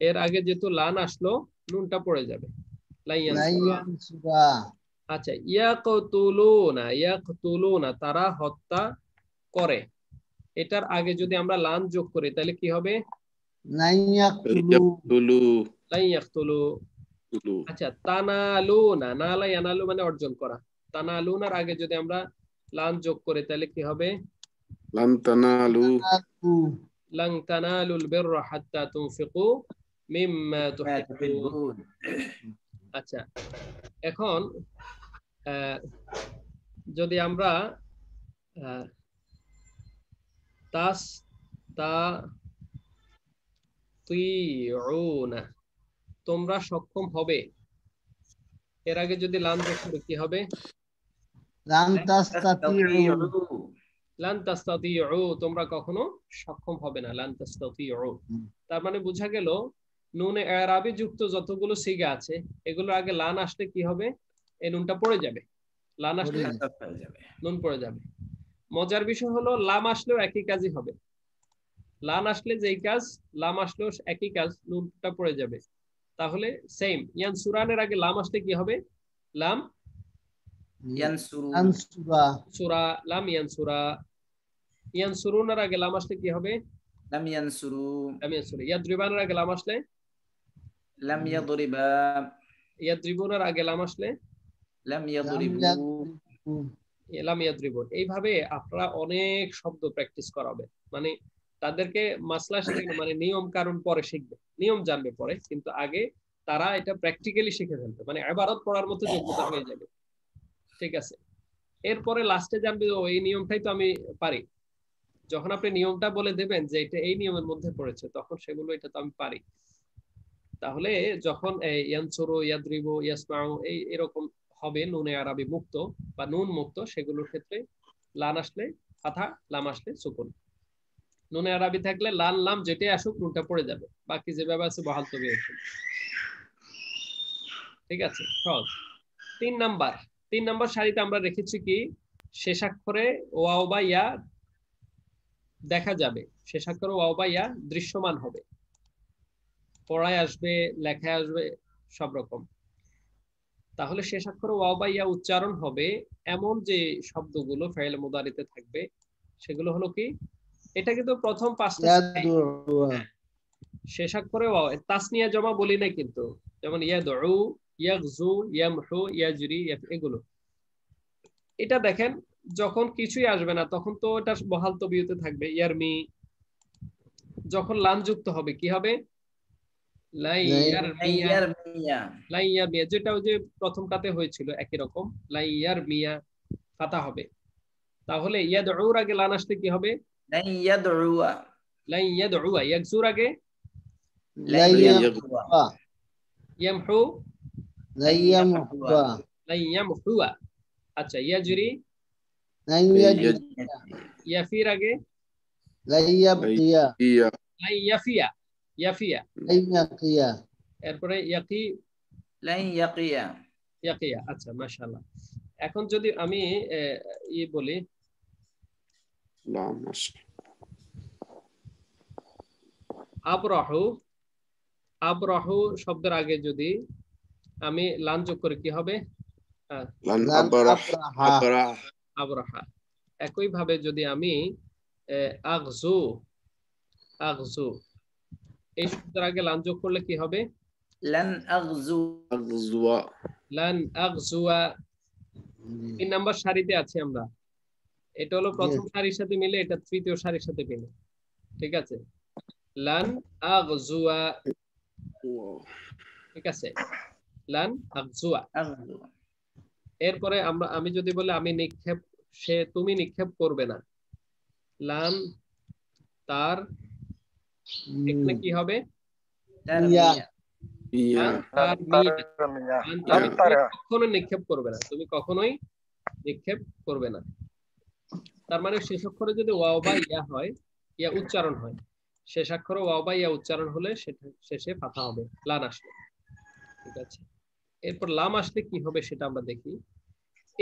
এর আগে যেহেতু লান আসলো নুনটা পড়ে যাবে আচ্ছা ইয়াকতুলুনা ইয়াকতুলুনা তারা হত্যা করে এটার আগে যদি আমরা লান যোগ করি তাহলে কি হবে আচ্ছা তানালু না নালা ইয়ানালু মানে অর্জন করা আগে যদি আমরা লান যোগ করি তাহলে কি হবে লান তানালু লান তানালুল বিররা হাত্তা তুনফিকু মিম্মা আচ্ছা এখন যদি আমরা আহ তোমরা সক্ষম হবে এর আগে যদি লাম দেখো কি হবে তোমরা কখনো সক্ষম হবে না তার মানে বুঝা গেল নুনে আরবি যুক্ত যতগুলো সিগা আছে এগুলোর আগে লান আসলে কি হবে এই নুনটা পড়ে যাবে লান আসলে নুন পড়ে যাবে মজার বিষয় হলো লাম আসলেও একই কাজই হবে লান আসলে যেই কাজ লাম আসলেও একই কাজ নুনটা পড়ে যাবে তাহলে সেম ইয়ান সুরানের আগে লাম আসলে কি হবে লাম লাম আগে লাম আসলে কি হবে আগে লাম আসলে আগে লাম আসলে এলাম ইয়াদ্রিবন এইভাবে আপনারা অনেক শব্দ প্র্যাকটিস করাবেন মানে তাদেরকে মাসলা শিখবে মানে নিয়ম কারণ পরে শিখবে নিয়ম জানবে পরে কিন্তু আগে তারা এটা প্র্যাকটিক্যালি শিখে ফেলবে মানে এবারত পড়ার মতো যোগ্যতা হয়ে যাবে ঠিক আছে এরপরে লাস্টে জানবে ও এই নিয়মটাই তো আমি পারি যখন আপনি নিয়মটা বলে দেবেন যে এটা এই নিয়মের মধ্যে পড়েছে তখন সেগুলো এটা তো আমি পারি তাহলে যখন ইয়ানসুরু ইয়াদ্রিবো ইয়াসমাও এই এরকম হবে নুনে আরবি মুক্ত বা নুন মুক্ত সেগুলোর ক্ষেত্রে লান আসলে ফাথা লাম আসলে সুকুন নুনে আরবি থাকলে লাল লাম যেটাই আসুক নুনটা পড়ে যাবে বাকি যেভাবে আছে বহাল তবে ঠিক আছে সহজ তিন নাম্বার তিন নাম্বার শাড়িতে আমরা রেখেছি কি শেষাক্ষরে ওয়াও বা ইয়া দেখা যাবে শেষাক্ষর ওয়াও বা ইয়া দৃশ্যমান হবে পড়ায় আসবে লেখায় আসবে সব রকম তাহলে শেষ অক্ষর ওয়াও বা ইয়া উচ্চারণ হবে এমন যে শব্দগুলো ফাইল মুদারিতে থাকবে সেগুলো হলো কি এটা কিন্তু প্রথম পাঁচটা শেষ অক্ষরে ওয়াও হ্যাঁ। তাসনিয়া জমা বলি না কিন্তু যেমন ইয়া দউ ইয়াগজু ইয়ামহু ইয়াজরি এগুলো এটা দেখেন যখন কিছুই আসবে না তখন তো এটা বহাল তবিয়তে থাকবে ইয়ারমি যখন লাম যুক্ত হবে কি হবে লাইয়ার মিয়া লাইয়ার মিয়া যেটাও যে প্রথমটাতে হয়েছিল একই রকম লাইয়ার মিয়া ফাতা হবে তাহলে ইয়াদউর আগে লান আসতে কি হবে লাইয়াদউয়া লাইয়াদউয়া ইয়াকসুর আগে লাইয়াদউয়া ইয়ামহু লাইয়ামহুয়া লাইয়ামহুয়া আচ্ছা ইয়াজরি লাইয়াজরি ইয়াফির আগে লাইয়াবকিয়া লাইয়াফিয়া ইয়াফিয়া ইয়াকিয়া এরপরে ইয়াকি লাইন ইয়াকিয়া ইয়াকিয়া আচ্ছা মাশাআল্লাহ এখন যদি আমি ই বলি আবরাহু আবরাহু শব্দের আগে যদি আমি লান যোগ করে কি হবে আবরাহা একই ভাবে যদি আমি আগজু আগজু এই শব্দের আগে লান যোগ করলে কি হবে লান আগজু আগজুয়া লান আগজুয়া তিন নাম্বার সারিতে আছি আমরা এটা হলো প্রথম সারির সাথে মিলে এটা তৃতীয় সারির সাথে মিলে ঠিক আছে লান আগজুয়া ঠিক আছে লান আগজুয়া এরপরে আমরা আমি যদি বলি আমি নিক্ষেপ সে তুমি নিক্ষেপ করবে না লান তার এখানে কি হবে হ্যাঁ? কখনো নিক্ষেপ করবে না তুমি কখনোই নিক্ষেপ করবে না তার মানে শেষ অক্ষরে যদি ওয়াও বা ইয়া হয় ইয়া উচ্চারণ হয় শেষ অক্ষরে ওয়াও বা ইয়া উচ্চারণ হলে সেটা শেষে ফাঁকা হবে লান আসবে ঠিক আছে এরপর লাম আসলে কি হবে সেটা আমরা দেখি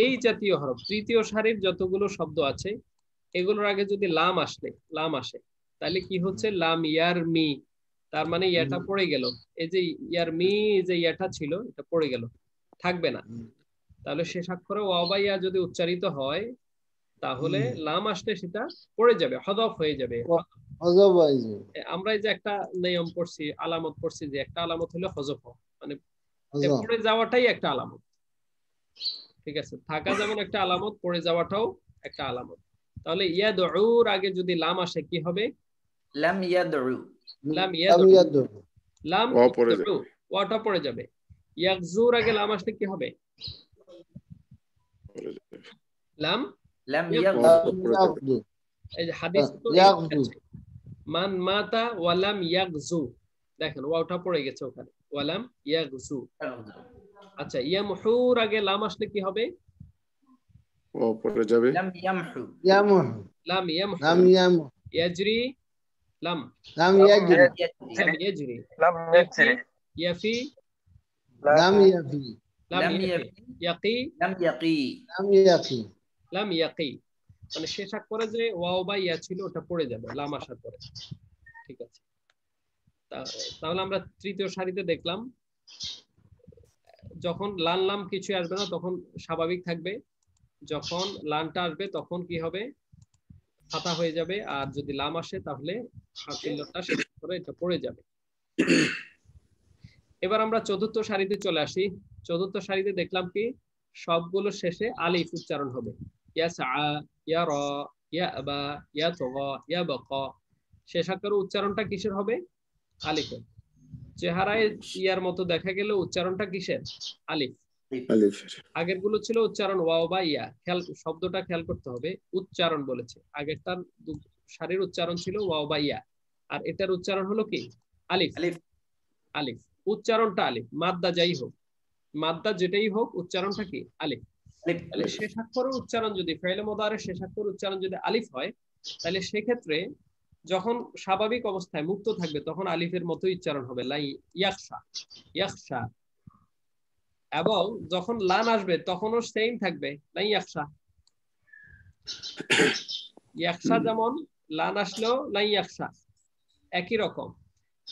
এই জাতীয় হরফ তৃতীয় সারির যতগুলো শব্দ আছে এগুলোর আগে যদি লাম আসলে লাম আসে তাহলে কি হচ্ছে লাম ইয়ার মি তার মানে ইয়াটা পড়ে গেল এই যে ইয়ার মি যে ইয়াটা ছিল এটা পড়ে গেল থাকবে না তাহলে শেষ অক্ষরে ওয়া বা ইয়া যদি উচ্চারিত হয় তাহলে লাম আসলে সেটা পড়ে যাবে হদফ হয়ে যাবে আমরা যে একটা নিয়ম পড়ছি আলামত পড়ছি যে একটা আলামত হলো হজফ মানে পড়ে যাওয়াটাই একটা আলামত ঠিক আছে থাকা যেমন একটা আলামত পড়ে যাওয়াটাও একটা আলামত তাহলে ইয়াদ আগে যদি লাম আসে কি হবে লাম ইয়াদরু লাম ইয়াদরু লাম ইয়াদরু ওয়াটা পড়ে যাবে ইয়াকজুর আগে লাম আসলে কি হবে লাম লাম ইয়াকজু এই যে হাদিস তো uh, মান মাতা ওয়ালাম ইয়াকজু দেখেন ওয়াটা পড়ে গেছে ওখানে ওয়ালাম ইয়াকজু আচ্ছা ইয়ামহুর আগে লাম আসলে কি হবে ও পড়ে যাবে লাম ইয়ামহু ইয়ামহু লাম ইয়ামহু লাম ইয়ামহু ইয়াজরি لم لم يجري لم يجري لم يجري يفي لم يفي لم يفي يقي لم يقي لم يقي لم يقي মানে শেষ আগ পরে যে ওয়াও বা ইয়া ছিল ওটা পড়ে যাবে লাম আসার পরে ঠিক আছে তাহলে আমরা তৃতীয় সারিতে দেখলাম যখন লান লাম কিছু আসবে না তখন স্বাভাবিক থাকবে যখন লানটা আসবে তখন কি হবে খাতা হয়ে যাবে আর যদি লাম আসে তাহলে হাসিল্লটা শেষ করে এটা পড়ে যাবে এবার আমরা চতুর্থ সারিতে চলে আসি চতুর্থ সারিতে দেখলাম কি সবগুলো শেষে আলিফ উচ্চারণ হবে উচ্চারণটা কিসের হবে আলিফের চেহারায় ইয়ার মতো দেখা গেল উচ্চারণটা কিসের আলিফ আগের গুলো ছিল উচ্চারণ ওয়া বা ইয়া খেয়াল শব্দটা খেয়াল করতে হবে উচ্চারণ বলেছে আগেরটার সারের উচ্চারণ ছিল ওয়াও বা ইয়া আর এটার উচ্চারণ হলো কি আলিফ আলিফ আলিফ উচ্চারণটা আলিফ মাদ্দা যাই হোক মাদ্দা যেটাই হোক উচ্চারণটা কি আলিফ তাহলে শেষাক্ষরের উচ্চারণ যদি ফেলে মোদারের শেষাক্ষর উচ্চারণ যদি আলিফ হয় তাহলে সেক্ষেত্রে যখন স্বাভাবিক অবস্থায় মুক্ত থাকবে তখন আলিফের মতো উচ্চারণ হবে লাই ইয়াকসা ইয়াকসা এবং যখন লান আসবে তখনও সেম থাকবে লাই ইয়াকসা *coughs* ইয়াকসা যেমন লান আসলেও লাই একসা একই রকম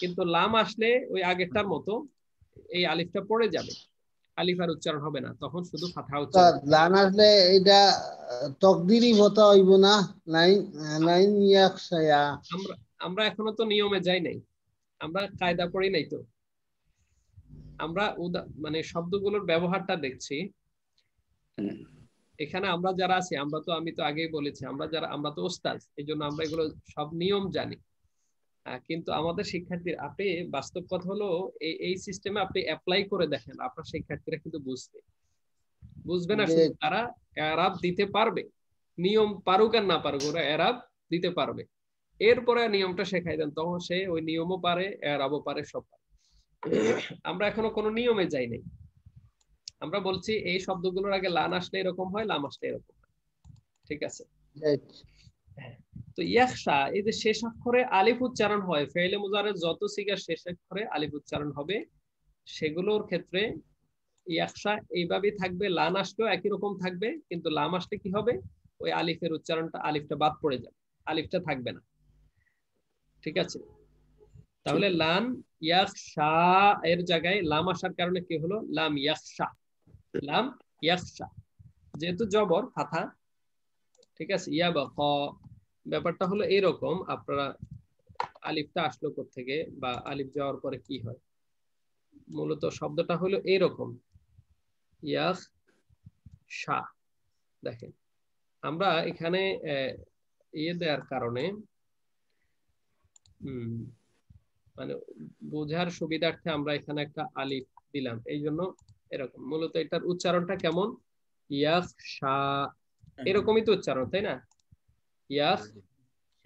কিন্তু লাম আসলে ওই আগেরটার মতো এই আলিফটা পড়ে যাবে আলিফ আর উচ্চারণ হবে না তখন শুধু ফাথা উচ্চারণ লান আসলে এটা তকদিরই মতো হইব না লাইন লাইন ইয়াকসায়া আমরা আমরা এখনো তো নিয়মে যাই নাই আমরা কায়দা পড়ি নাই তো আমরা মানে শব্দগুলোর ব্যবহারটা দেখছি এখানে আমরা যারা আছি আমরা তো আমি তো আগেই বলেছি আমরা যারা আমরা তো ওস্তাদ এই জন্য আমরা এগুলো সব নিয়ম জানি কিন্তু আমাদের শিক্ষার্থীর আপনি বাস্তব কথা হলো এই সিস্টেমে আপনি অ্যাপ্লাই করে দেখেন আপনার শিক্ষার্থীরা কিন্তু বুঝবে বুঝবে না তারা এরাব দিতে পারবে নিয়ম পারুক আর না পারুক ওরা এরাব দিতে পারবে এরপরে নিয়মটা শেখাই দেন তখন সে ওই নিয়মও পারে এরাবও পারে সব পারে আমরা এখনো কোনো নিয়মে যাই নাই আমরা বলছি এই শব্দগুলোর আগে লান আসলে এরকম হয় লাম আসলে এরকম ঠিক আছে হ্যাঁ। তো ইয়াকশা এই যে শেষ অক্ষরে আলিফ উচ্চারণ হয় ফেলে মুজারের যত সিগার শেষ অক্ষরে আলিফ উচ্চারণ হবে সেগুলোর ক্ষেত্রে ইয়াকশা এইভাবেই থাকবে লান আসলেও একই রকম থাকবে কিন্তু লাম আসলে কি হবে ওই আলিফের উচ্চারণটা আলিফটা বাদ পড়ে যাবে আলিফটা থাকবে না ঠিক আছে তাহলে লান ইয়াকশা এর জায়গায় লাম আসার কারণে কি হলো লাম ইয়াকশা লাম ইয়াসা যেহেতু জবর ফাথা ঠিক আছে ইয়া বা ক ব্যাপারটা হলো এরকম আপনারা আলিফটা আসলো থেকে বা আলিফ যাওয়ার পরে কি হয় মূলত শব্দটা হলো এরকম ইয়াক শাহ দেখেন আমরা এখানে ইয়ে দেওয়ার কারণে মানে বোঝার সুবিধার্থে আমরা এখানে একটা আলিফ দিলাম এই জন্য এরকম মূলত এটার উচ্চারণটা কেমন এরকমই তো উচ্চারণ তাই না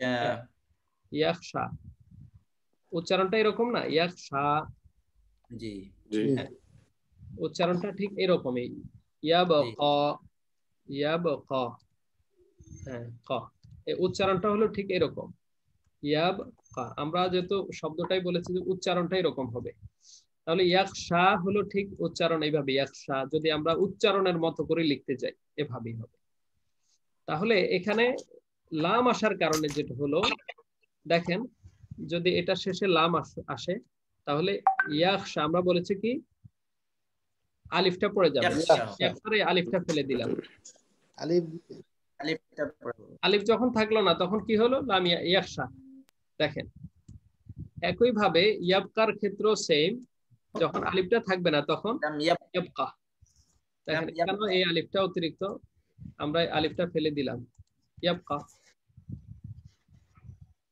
হ্যাঁ। উচ্চারণটা এরকম না হ্যাঁ। উচ্চারণটা ঠিক এরকমই হ্যাঁ ক উচ্চারণটা হলো ঠিক এরকম ইয়াব আমরা যেহেতু শব্দটাই বলেছি যে উচ্চারণটা এরকম হবে তাহলে ইয়াকশা হলো ঠিক উচ্চারণ এইভাবে ইয়াকশা যদি আমরা উচ্চারণের মতো করে লিখতে যাই এভাবেই হবে তাহলে এখানে লাম আসার কারণে যেটা হলো দেখেন যদি এটা শেষে লাম আসে তাহলে ইয়াকশা আমরা বলেছি কি আলিফটা পড়ে যাবে একবারে আলিফটা ফেলে দিলাম আলিফ আলিফ যখন থাকলো না তখন কি হলো লাম ইয়াকশা দেখেন একইভাবে ইয়াবকার ক্ষেত্র সেম যখন আলিফটা থাকবে না তখন কেন এই আলিফটা অতিরিক্ত আমরা আলিফটা ফেলে দিলাম ইয়াবকা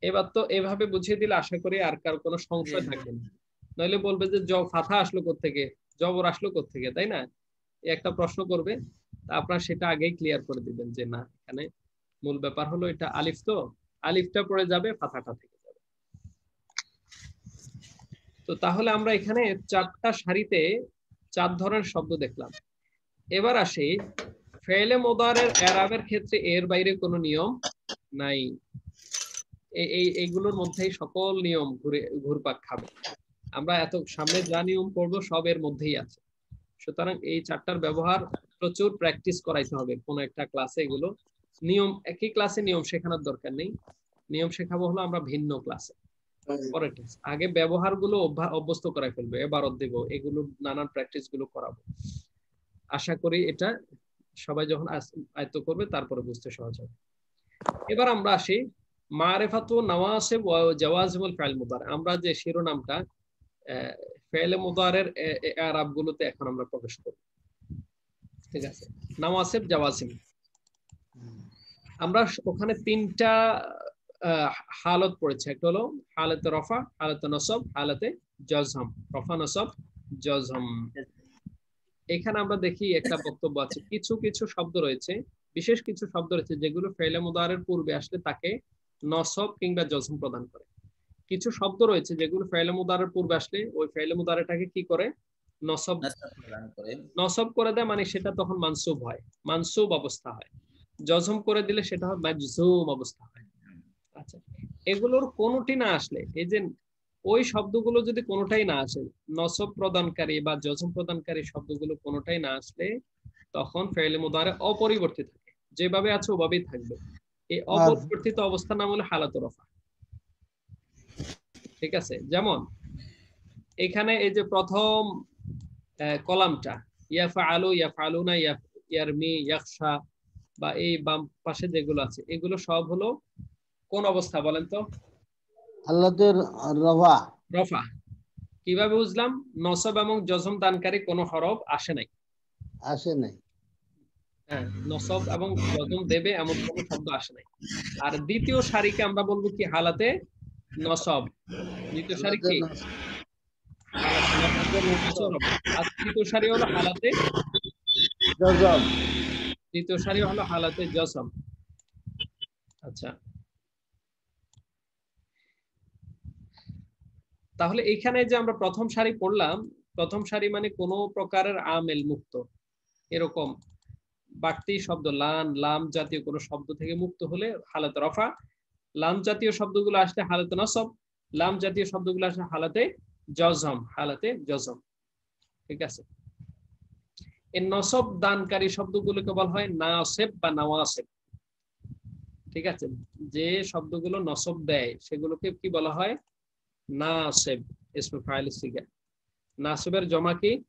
এবার তো এভাবে বুঝিয়ে দিলে আশা করি আর কারো কোনো সংশয় থাকবে না নইলে বলবে যে জব ফাথা আসলো থেকে জবর আসলো কোথেকে তাই না একটা প্রশ্ন করবে তা আপনার সেটা আগেই ক্লিয়ার করে দিবেন যে না এখানে মূল ব্যাপার হলো এটা আলিফ তো আলিফটা পড়ে যাবে ফাথাটা থেকে তো তাহলে আমরা এখানে চারটা সারিতে চার ধরনের শব্দ দেখলাম এবার আসি ফেলে মোদারের এরাবের ক্ষেত্রে এর বাইরে কোনো নিয়ম নাই এই এইগুলোর মধ্যেই সকল নিয়ম ঘুরে ঘুরপাক খাবে আমরা এত সামনে যা নিয়ম পড়বো সব এর মধ্যেই আছে সুতরাং এই চারটার ব্যবহার প্রচুর প্র্যাকটিস করাইতে হবে কোনো একটা ক্লাসে এগুলো নিয়ম একই ক্লাসে নিয়ম শেখানোর দরকার নেই নিয়ম শেখাবো হলো আমরা ভিন্ন ক্লাসে আগে ব্যবহার গুলো অভ্যস্ত করাই ফেলবে এবার দেবো এগুলো নানান প্র্যাকটিস গুলো করাবো আশা করি এটা সবাই যখন আয়ত্ত করবে তারপরে বুঝতে সহজ হবে এবার আমরা আসি মারেফাত মুদার আমরা যে শিরোনামটা ফেলে মুদারের গুলোতে এখন আমরা প্রবেশ করব ঠিক আছে নামাসেব জাওয়াজিম আমরা ওখানে তিনটা হালত পড়েছে একটা হলো হালাতে রফা হালাতে নসব হালাতে জজহম রফা নসব জজহম এখানে আমরা দেখি একটা বক্তব্য আছে কিছু কিছু শব্দ রয়েছে বিশেষ কিছু শব্দ রয়েছে যেগুলো ফেলে মুদারের পূর্বে আসলে তাকে নসব কিংবা জজম প্রদান করে কিছু শব্দ রয়েছে যেগুলো ফেলে মুদারের পূর্বে আসলে ওই ফেলে মুদারেটাকে কি করে নসব নসব করে দেয় মানে সেটা তখন মানসুব হয় মানসুব অবস্থা হয় জজম করে দিলে সেটা হয় মাজুম অবস্থা হয় আচ্ছা এগুলোর কোনোটি না আসলে এই যে ওই শব্দগুলো যদি কোনোটাই না আসে নসব প্রদানকারী বা যজম প্রদানকারী শব্দগুলো কোনোটাই না আসলে তখন ফেলে মুদারে অপরিবর্তিত থাকে যেভাবে আছে ওভাবেই থাকবে এই অপরিবর্তিত অবস্থা নাম হলো হালাত রফা ঠিক আছে যেমন এখানে এই যে প্রথম কলামটা ইয়াফা আলু ইয়াফা আলু না ইয়ারমি ইয়াকশা বা এই বাম পাশে যেগুলো আছে এগুলো সব হলো কোন অবস্থা বলেন তো হাল্লাতের রফা রফা কিভাবে বুঝলাম নসব এবং জজম দানকারী কোন হরব আসে নাই আসে নাই হ্যাঁ নসব এবং জজম দেবে এমন কোন শব্দ আসে নাই আর দ্বিতীয় সারিকে আমরা বলবো কি হালাতে নসব দ্বিতীয় সারি কি আর তৃতীয় সারি হলো হালাতে জজম তৃতীয় সারি হলো হালাতে জজম আচ্ছা তাহলে এইখানে যে আমরা প্রথম সারি পড়লাম প্রথম সারি মানে কোন প্রকারের আমেল মুক্ত এরকম বাড়তি শব্দ লান লাম জাতীয় কোনো শব্দ থেকে মুক্ত হলে হালাত রফা লাম জাতীয় শব্দগুলো আসলে হালাতে নসব লাম জাতীয় শব্দগুলো আসলে হালাতে জজম হালাতে জজম ঠিক আছে এই নসব দানকারী শব্দগুলোকে বলা হয় নাসেব বা নাওয়াসেব ঠিক আছে যে শব্দগুলো নসব দেয় সেগুলোকে কি বলা হয় नासिब इसमें फाइल सी गया नासिबर जमा की